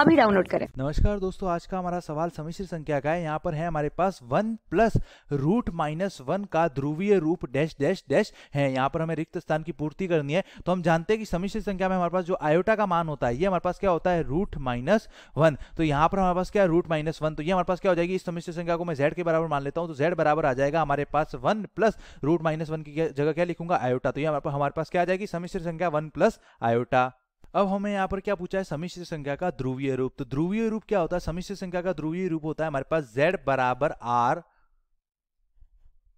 अभी डाउनलोड करें नमस्कार दोस्तों आज का हमारा सवाल समिश्र संख्या का है यहाँ पर है हमारे पास one plus root minus one का ध्रुवीय रूप डैश डैश डैश है यहाँ पर हमें रिक्त स्थान की पूर्ति करनी है तो हम जानते हैं कि समिश्र संख्या में हमारे पास जो आयोटा का मान होता है ये हमारे पास क्या होता है रूट माइनस वन तो यहाँ पर हमारे पास क्या है रूट माइनस वन तो ये हमारे पास क्या हो जाएगी इस समिश्र संख्या को मैं जेड के बराबर मान लेता हूँ तो जेड बराबर आ जाएगा हमारे पास one plus root minus one की जगह क्या लिखूंगा आयोटा तो ये हमारे पास क्या आ जाएगी समिश्र संख्या वन प्लस आयोटा अब हमें यहाँ पर क्या पूछा है समिश्र संख्या का ध्रुवीय रूप तो ध्रुवीय रूप क्या होता है समिश्र संख्या का ध्रुवीय रूप होता है हमारे पास z बराबर R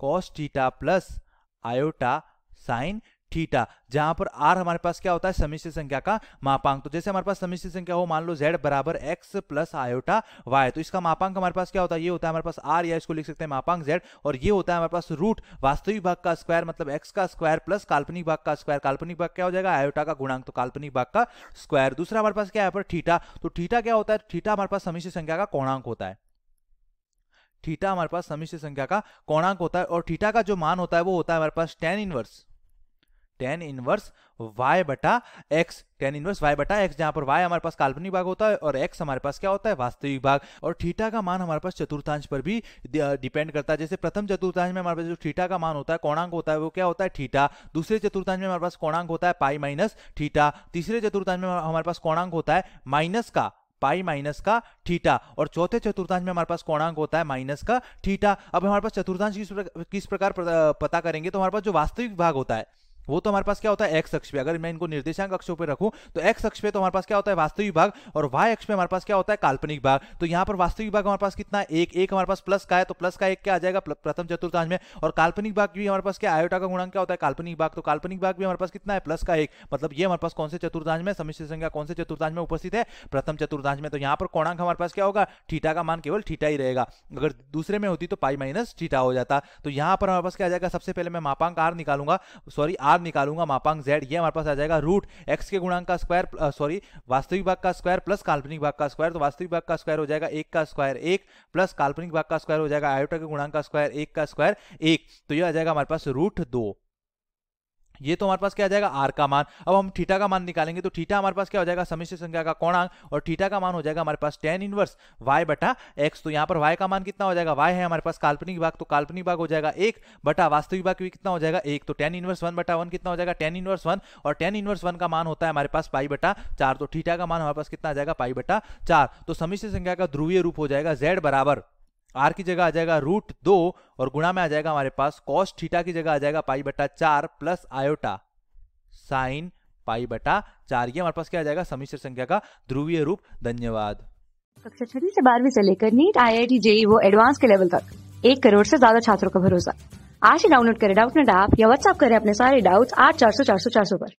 cos theta plus iota sine theta जहां पर आर हमारे पास क्या होता है समिश्र संख्या का मापांक तो जैसे हमारे पास समिश्र संख्या हो मान लो जेड बराबर एक्स प्लस आयोटा वाई तो इसका मापांक हमारे पास क्या होता है ये होता है हमारे पास आर या इसको लिख सकते हैं मापांक जेड और ये होता है हमारे पास रूट वास्तविक भाग का स्क्वायर मतलब एक्स का स्क्वायर प्लस काल्पनिक भाग का स्क्वायर काल्पनिक भाग क्या हो जाएगा आयोटा का गुणांक तो काल्पनिक भाग का स्क्वायर दूसरा हमारे पास क्या है पर ठीटा तो ठीटा क्या होता है ठीटा हमारे पास समिश्र संख्या का कोणांक होता है ठीठा हमारे पास समिश्र संख्या का कोणांक होता है और ठीठा का जो मान होता है वो होता है हमारे पास tan inverse tan inverse Y बटा एक्स टेन इनवर्स वाई बटा एक्स जहां पर वाई हमारे पास काल्पनिक भाग होता है और एक्स हमारे पास क्या होता है वास्तविक भाग और थीटा का मान हमारे पास चतुर्थांश पर भी डिपेंड करता है जैसे प्रथम चतुर्थांश में हमारे पास जो थीटा का मान होता है कोणांक होता है वो क्या होता है थीटा दूसरे चतुर्थांश में हमारे पास कोणांक होता है पाई माइनस थीटा तीसरे चतुर्थांश में हमारे पास कोणांक होता है माइनस का पाई माइनस का थीटा और चौथे चतुर्थांश में हमारे पास कोणांक होता है माइनस का थीटा अब हमारे पास चतुर्थांश किस प्रकार पता करेंगे तो हमारे पास जो वास्तविक भाग होता है वो तो हमारे पास क्या होता है एक्स अक्ष पे अगर मैं इनको निर्देशांक अक्षों पे रखूं तो एक्स अक्ष पे तो हमारे पास क्या होता है वास्तविक भाग और वाई अक्ष पे हमारे पास क्या होता है काल्पनिक भाग तो यहाँ पर वास्तविक भाग हमारे पास कितना एक एक हमारे पास प्लस का है तो प्लस का एक क्या आ जाएगा प्रथम चतुर्थांश में और काल्पनिक भाग भी हमारे पास क्या आयोटा का गुणांक क्या होता है काल्पनिक भाग तो काल्पनिक भाग भी हमारे पास कितना है प्लस का एक मतलब ये हमारे पास कौन से चतुर्थांश में समिश्र संख्या कौन से चतुर्थांश में उपस्थित है प्रथम चतुर्थांश में तो यहाँ पर कोणांक हमारे पास क्या होगा ठीटा का मान केवल ठीटा ही रहेगा अगर दूसरे में होती तो पाई माइनस ठीटा हो जाता तो यहाँ पर हमारे पास क्या आ जाएगा सबसे पहले मैं मापांक आर निकालूंगा सॉरी आर बाद निकालूंगा मापांक जेड ये हमारे पास आ जाएगा रूट एक्स के गुणांक का स्क्वायर सॉरी uh, वास्तविक भाग का स्क्वायर प्लस काल्पनिक भाग का स्क्वायर तो वास्तविक भाग का स्क्वायर हो जाएगा एक का स्क्वायर एक प्लस काल्पनिक भाग का स्क्वायर हो जाएगा आयोटा के गुणांक का स्क्वायर एक का स्क्वायर एक तो यह आ जाएगा हमारे पास रूट दो ये तो हमारे पास क्या आ जाएगा आर का मान अब हम थीटा का मान निकालेंगे तो थीटा हमारे पास क्या हो जाएगा समिश्र संख्या का कोणांक और थीटा का मान हो जाएगा हमारे पास टेन इनवर्स वाई बटा एक्स तो यहाँ पर वाई का मान कितना हो जाएगा वाई है हमारे पास काल्पनिक भाग तो काल्पनिक भाग हो जाएगा एक बटा वास्तविक भाग भी कितना हो जाएगा एक तो टेन इनवर्स वन बटा वन कितना हो जाएगा टेन इनवर्स वन और टेन इनवर्स वन का मान होता है हमारे पास पाई बटा चार तो थीटा का मान हमारे पास कितना आ जाएगा पाई बटा चार तो समिश्र संख्या का ध्रुवीय रूप हो जाएगा जेड बराबर आर की जगह आ जाएगा रूट दो और गुणा में आ जाएगा हमारे पास कॉस ठीटा की जगह आ जाएगा पाई बटा चार प्लस आयोटा साइन पाई बटा चार ये हमारे पास क्या आ जाएगा समिश्र संख्या का ध्रुवीय रूप धन्यवाद कक्षा छठी से बारहवीं से लेकर NEET I I T JEE वो एडवांस के लेवल तक एक करोड़ से ज्यादा छात्रों का भरोसा आज ही डाउनलोड करें डाउट नेट ऐप या व्हाट्सअप करें अपने सारे डाउट्स आठ चार सौ चार सौ चार सौ पर